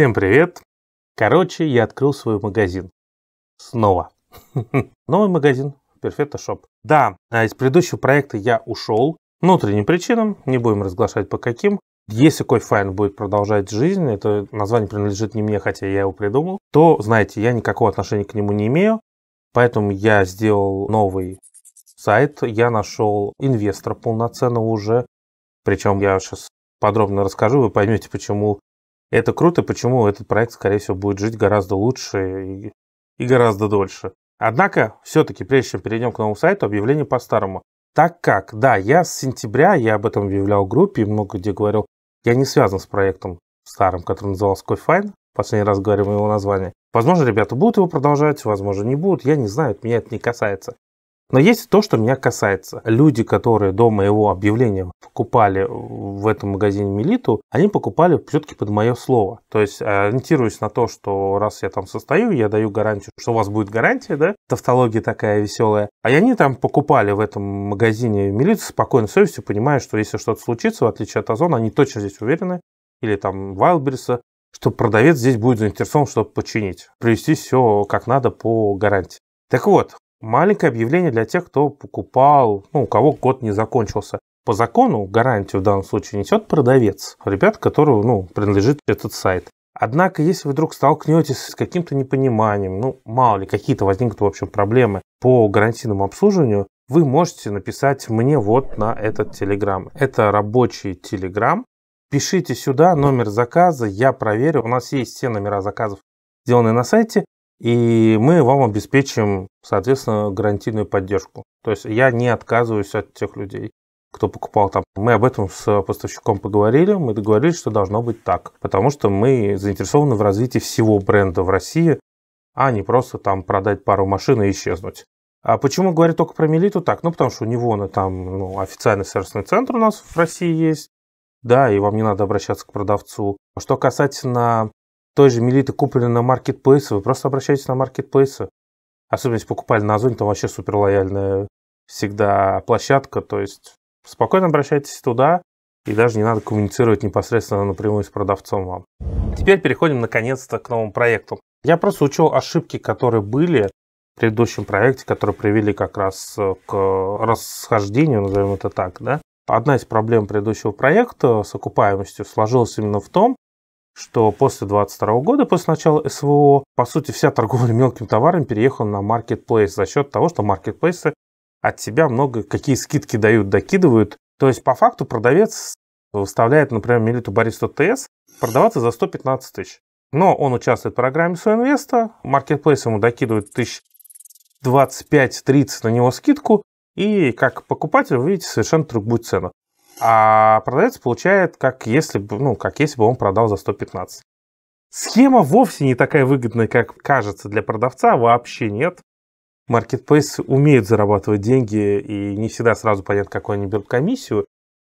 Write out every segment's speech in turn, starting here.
Всем привет! Короче, я открыл свой магазин. Снова. Новый магазин Perfecto Shop. Да, а из предыдущего проекта я ушел. Внутренним причинам, не будем разглашать по каким. Если Койфайн будет продолжать жизнь, это название принадлежит не мне, хотя я его придумал, то, знаете, я никакого отношения к нему не имею. Поэтому я сделал новый сайт. Я нашел инвестора полноценного уже. Причем я сейчас подробно расскажу, вы поймете, почему это круто, почему этот проект, скорее всего, будет жить гораздо лучше и, и гораздо дольше. Однако, все-таки, прежде чем перейдем к новому сайту, объявление по-старому. Так как, да, я с сентября, я об этом объявлял в группе и много где говорил, я не связан с проектом старым, который назывался CoFine, последний раз говорим его название. Возможно, ребята будут его продолжать, возможно, не будут, я не знаю, меня это не касается. Но есть то, что меня касается. Люди, которые до моего объявления покупали в этом магазине Мелиту, они покупали все-таки под мое слово. То есть э, ориентируясь на то, что раз я там состою, я даю гарантию, что у вас будет гарантия, да? Тавтология такая веселая. А они там покупали в этом магазине Мелиту спокойно совестью, понимая, что если что-то случится, в отличие от Озона, они точно здесь уверены, или там Вайлдберриса, что продавец здесь будет заинтересован, чтобы починить, привести все как надо по гарантии. Так вот, маленькое объявление для тех, кто покупал, ну, у кого год не закончился. По закону гарантию в данном случае несет продавец, ребят, которому ну, принадлежит этот сайт. Однако, если вы вдруг столкнетесь с каким-то непониманием, ну, мало ли, какие-то возникнут, в общем, проблемы по гарантийному обслуживанию, вы можете написать мне вот на этот телеграм. Это рабочий телеграм. Пишите сюда номер заказа, я проверю. У нас есть все номера заказов, сделанные на сайте. И мы вам обеспечим, соответственно, гарантийную поддержку. То есть я не отказываюсь от тех людей, кто покупал там. Мы об этом с поставщиком поговорили, мы договорились, что должно быть так. Потому что мы заинтересованы в развитии всего бренда в России, а не просто там продать пару машин и исчезнуть. А почему говорю только про Мелиту так? Ну, потому что у него ну, там ну, официальный сервисный центр у нас в России есть, да, и вам не надо обращаться к продавцу. Что касательно той же Мелиты куплены на маркетплейсы, вы просто обращаетесь на маркетплейсы. Особенно если покупали на Озоне, там вообще супер лояльная всегда площадка, то есть спокойно обращайтесь туда, и даже не надо коммуницировать непосредственно напрямую с продавцом вам. Теперь переходим наконец-то к новому проекту. Я просто учел ошибки, которые были в предыдущем проекте, которые привели как раз э, к расхождению, назовем это так, да. Одна из проблем предыдущего проекта с окупаемостью сложилась именно в том, что после 22 года, после начала СВО, по сути, вся торговля мелким товаром переехала на маркетплейс за счет того, что маркетплейсы от себя много какие скидки дают, докидывают. То есть, по факту, продавец выставляет, например, Мелиту Борис ТС продаваться за 115 тысяч. Но он участвует в программе Соинвеста, маркетплейс ему докидывает тысяч 25-30 на него скидку, и как покупатель вы видите совершенно другую цену а продавец получает, как если бы, ну, как если бы он продал за 115. Схема вовсе не такая выгодная, как кажется для продавца, вообще нет. Маркетплейсы умеют зарабатывать деньги, и не всегда сразу понятно, какой они берут комиссию.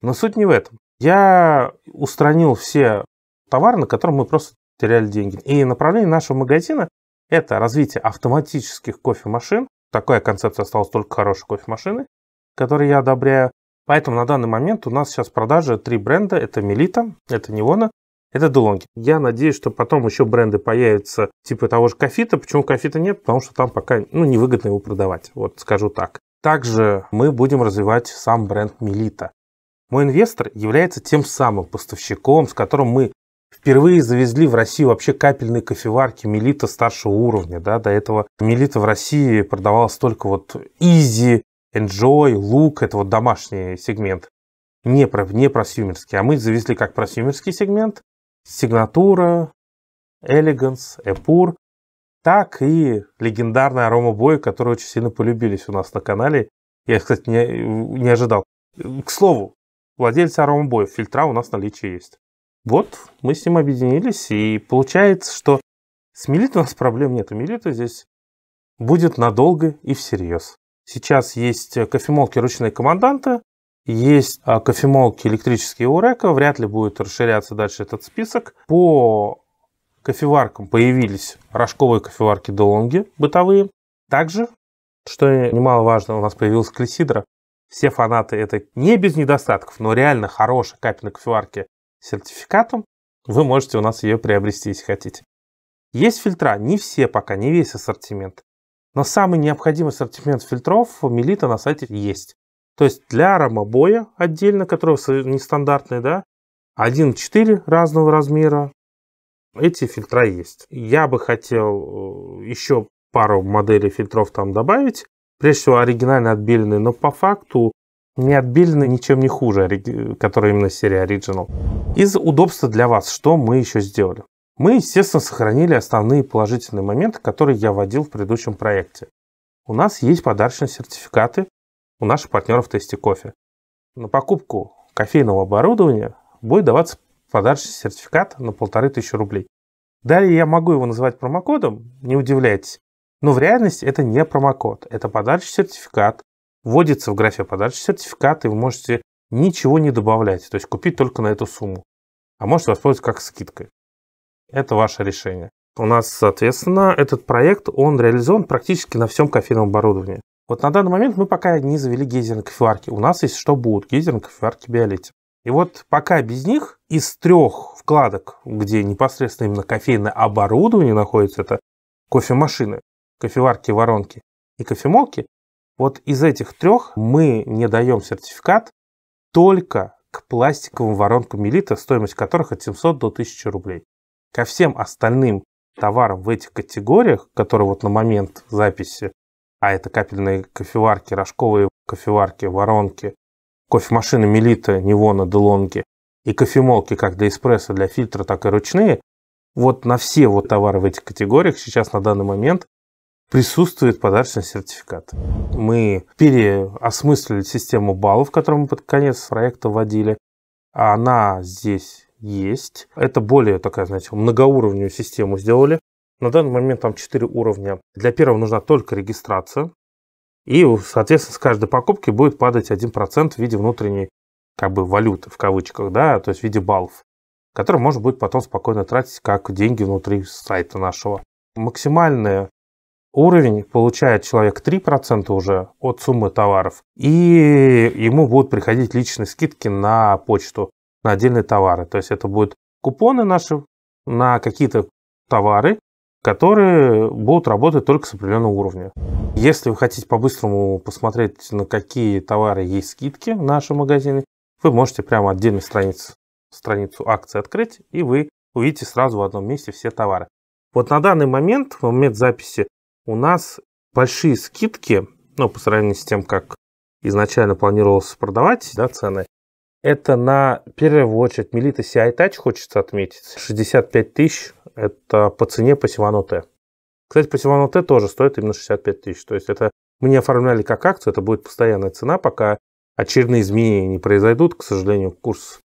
Но суть не в этом. Я устранил все товары, на котором мы просто теряли деньги. И направление нашего магазина – это развитие автоматических кофемашин. Такая концепция осталась только хорошей кофемашины, которые я одобряю. Поэтому на данный момент у нас сейчас продажи три бренда. Это Мелита, это Неона, это Делонги. Я надеюсь, что потом еще бренды появятся типа того же Кофита, Почему Кофита нет? Потому что там пока ну, невыгодно его продавать. Вот скажу так. Также мы будем развивать сам бренд Мелита. Мой инвестор является тем самым поставщиком, с которым мы впервые завезли в Россию вообще капельные кофеварки Мелита старшего уровня. Да? До этого Мелита в России продавалась только вот Изи, Enjoy, Look, это вот домашний сегмент, не про, не про просюмерский. А мы завезли как про просюмерский сегмент, Сигнатура, Elegance, Эпур, так и легендарная легендарный аромабой, который очень сильно полюбились у нас на канале. Я, кстати, не, не ожидал. К слову, владельцы аромабоев, фильтра у нас наличие есть. Вот, мы с ним объединились, и получается, что с Мелитой у нас проблем нет. У Мелиты здесь будет надолго и всерьез. Сейчас есть э, кофемолки ручные команданты, есть а, кофемолки электрические Урека. вряд ли будет расширяться дальше этот список. По кофеваркам появились рожковые кофеварки Долонги бытовые. Также, что немаловажно, у нас появилась Крисидра. Все фанаты это не без недостатков, но реально хорошая капельная кофеварки с сертификатом. Вы можете у нас ее приобрести, если хотите. Есть фильтра, не все пока, не весь ассортимент. Но самый необходимый ассортимент фильтров у Мелита на сайте есть. То есть для аромобоя отдельно, который нестандартный, да, 1.4 разного размера, эти фильтра есть. Я бы хотел э, еще пару моделей фильтров там добавить. Прежде всего, оригинально отбеленные, но по факту не отбеленные ничем не хуже, которые именно серия Original. Из удобства для вас, что мы еще сделали? Мы, естественно, сохранили основные положительные моменты, которые я вводил в предыдущем проекте. У нас есть подарочные сертификаты у наших партнеров Тести Кофе. На покупку кофейного оборудования будет даваться подарочный сертификат на полторы тысячи рублей. Далее я могу его называть промокодом, не удивляйтесь. Но в реальности это не промокод, это подарочный сертификат. Вводится в графе подарочный сертификат, и вы можете ничего не добавлять, то есть купить только на эту сумму. А можете воспользоваться как скидкой. Это ваше решение. У нас, соответственно, этот проект, он реализован практически на всем кофейном оборудовании. Вот на данный момент мы пока не завели гейзерные кофеварки. У нас есть что будут гейзерные кофеварки Биолетти. И вот пока без них из трех вкладок, где непосредственно именно кофейное оборудование находится, это кофемашины, кофеварки, воронки и кофемолки, вот из этих трех мы не даем сертификат только к пластиковым воронкам Мелита, стоимость которых от 700 до 1000 рублей ко всем остальным товарам в этих категориях, которые вот на момент записи, а это капельные кофеварки, рожковые кофеварки, воронки, кофемашины Мелита, Невона, Делонги и кофемолки как для эспрессо, для фильтра, так и ручные, вот на все вот товары в этих категориях сейчас на данный момент присутствует подарочный сертификат. Мы переосмыслили систему баллов, которую мы под конец проекта вводили. Она здесь есть. Это более такая, знаете, многоуровневую систему сделали. На данный момент там 4 уровня. Для первого нужна только регистрация. И, соответственно, с каждой покупки будет падать 1% в виде внутренней как бы валюты, в кавычках, да, то есть в виде баллов, которые можно будет потом спокойно тратить как деньги внутри сайта нашего. Максимальный уровень получает человек 3% уже от суммы товаров, и ему будут приходить личные скидки на почту на отдельные товары. То есть это будут купоны наши на какие-то товары, которые будут работать только с определенного уровня. Если вы хотите по-быстрому посмотреть, на какие товары есть скидки в нашем магазине, вы можете прямо отдельную страницу, страницу акции открыть, и вы увидите сразу в одном месте все товары. Вот на данный момент, в момент записи, у нас большие скидки, ну, по сравнению с тем, как изначально планировалось продавать, да, цены, это на первую от Мелита CI Touch хочется отметить. 65 тысяч – это по цене пассивану Т. Кстати, пассивану Т тоже стоит именно 65 тысяч. То есть это мы не оформляли как акцию, это будет постоянная цена, пока очередные изменения не произойдут. К сожалению, курс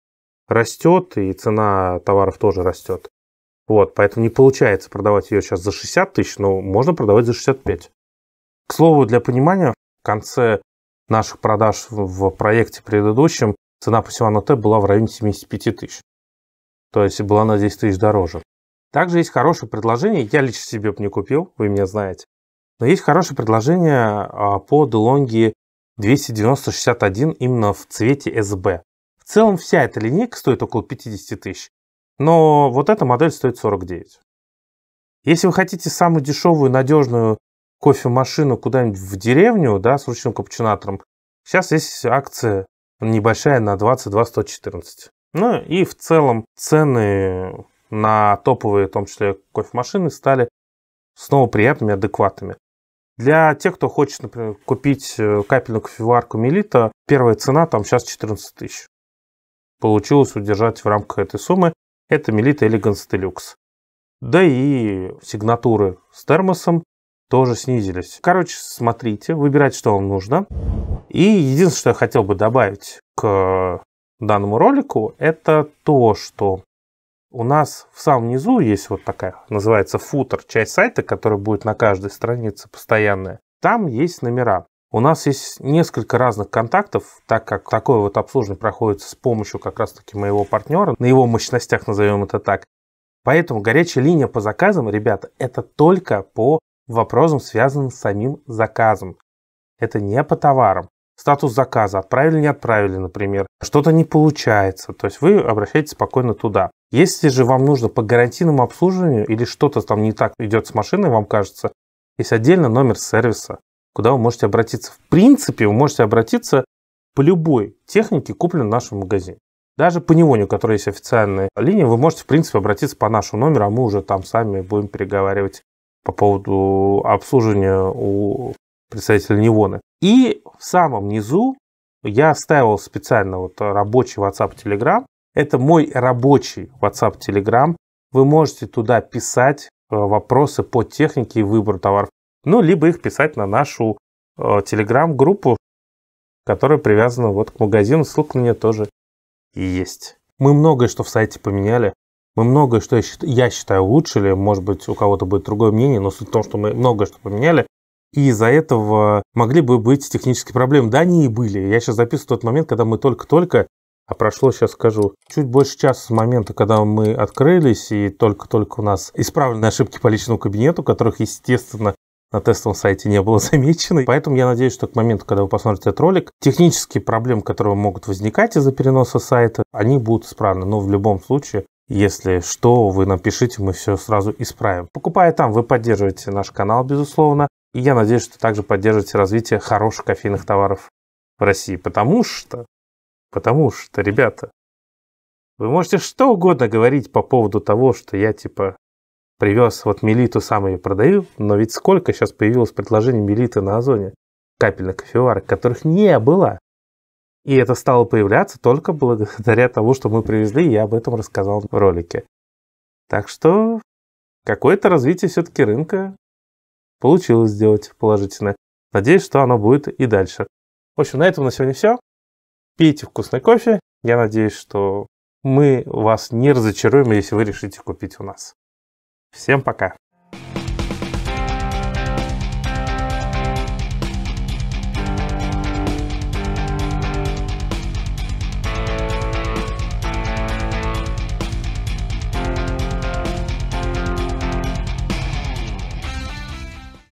растет, и цена товаров тоже растет. Вот, поэтому не получается продавать ее сейчас за 60 тысяч, но можно продавать за 65. К слову, для понимания, в конце наших продаж в проекте предыдущем цена пассивана Т была в районе 75 тысяч. То есть была на 10 тысяч дороже. Также есть хорошее предложение, я лично себе бы не купил, вы меня знаете. Но есть хорошее предложение а, по DeLonghi 29061 именно в цвете SB. В целом вся эта линейка стоит около 50 тысяч, но вот эта модель стоит 49. Если вы хотите самую дешевую, надежную кофемашину куда-нибудь в деревню, да, с ручным капучинатором, сейчас есть акция небольшая на 22-114. Ну и в целом цены на топовые, в том числе кофемашины, стали снова приятными, адекватными. Для тех, кто хочет, например, купить э, капельную кофеварку Мелита, первая цена там сейчас 14 тысяч. Получилось удержать в рамках этой суммы. Это Мелита Elegance Deluxe. Да и сигнатуры с термосом тоже снизились. Короче, смотрите, выбирайте, что вам нужно. И единственное, что я хотел бы добавить к данному ролику, это то, что у нас в самом низу есть вот такая, называется футер, часть сайта, которая будет на каждой странице постоянная. Там есть номера. У нас есть несколько разных контактов, так как такое вот обслуживание проходит с помощью как раз-таки моего партнера, на его мощностях назовем это так. Поэтому горячая линия по заказам, ребята, это только по вопросом связанным с самим заказом. Это не по товарам. Статус заказа отправили, не отправили, например. Что-то не получается. То есть вы обращаетесь спокойно туда. Если же вам нужно по гарантийному обслуживанию или что-то там не так идет с машиной, вам кажется, есть отдельно номер сервиса, куда вы можете обратиться. В принципе, вы можете обратиться по любой технике, купленной в нашем магазине. Даже по Невоню, у которой есть официальная линия, вы можете, в принципе, обратиться по нашему номеру, а мы уже там сами будем переговаривать по поводу обслуживания у представителя Невоны. И в самом низу я оставил специально вот рабочий WhatsApp Telegram. Это мой рабочий WhatsApp Telegram. Вы можете туда писать э, вопросы по технике и выбору товаров. Ну, либо их писать на нашу э, Telegram-группу, которая привязана вот к магазину. Ссылка на нее тоже есть. Мы многое что в сайте поменяли. Мы многое, что я, я считаю, улучшили, может быть, у кого-то будет другое мнение, но суть в том, что мы многое что поменяли, и из-за этого могли бы быть технические проблемы. Да, они и были. Я сейчас записываю тот момент, когда мы только-только, а прошло, сейчас скажу, чуть больше часа с момента, когда мы открылись, и только-только у нас исправлены ошибки по личному кабинету, которых, естественно, на тестовом сайте не было замечено. Поэтому я надеюсь, что к моменту, когда вы посмотрите этот ролик, технические проблемы, которые могут возникать из-за переноса сайта, они будут исправлены. Но в любом случае, если что, вы напишите, мы все сразу исправим. Покупая там, вы поддерживаете наш канал, безусловно. И я надеюсь, что также поддержите развитие хороших кофейных товаров в России. Потому что, потому что, ребята, вы можете что угодно говорить по поводу того, что я типа привез вот Мелиту, сам ее продаю, но ведь сколько сейчас появилось предложений Мелиты на Озоне, капельных кофеварок, которых не было. И это стало появляться только благодаря тому, что мы привезли, и я об этом рассказал в ролике. Так что какое-то развитие все-таки рынка получилось сделать положительное. Надеюсь, что оно будет и дальше. В общем, на этом на сегодня все. Пейте вкусный кофе. Я надеюсь, что мы вас не разочаруем, если вы решите купить у нас. Всем пока!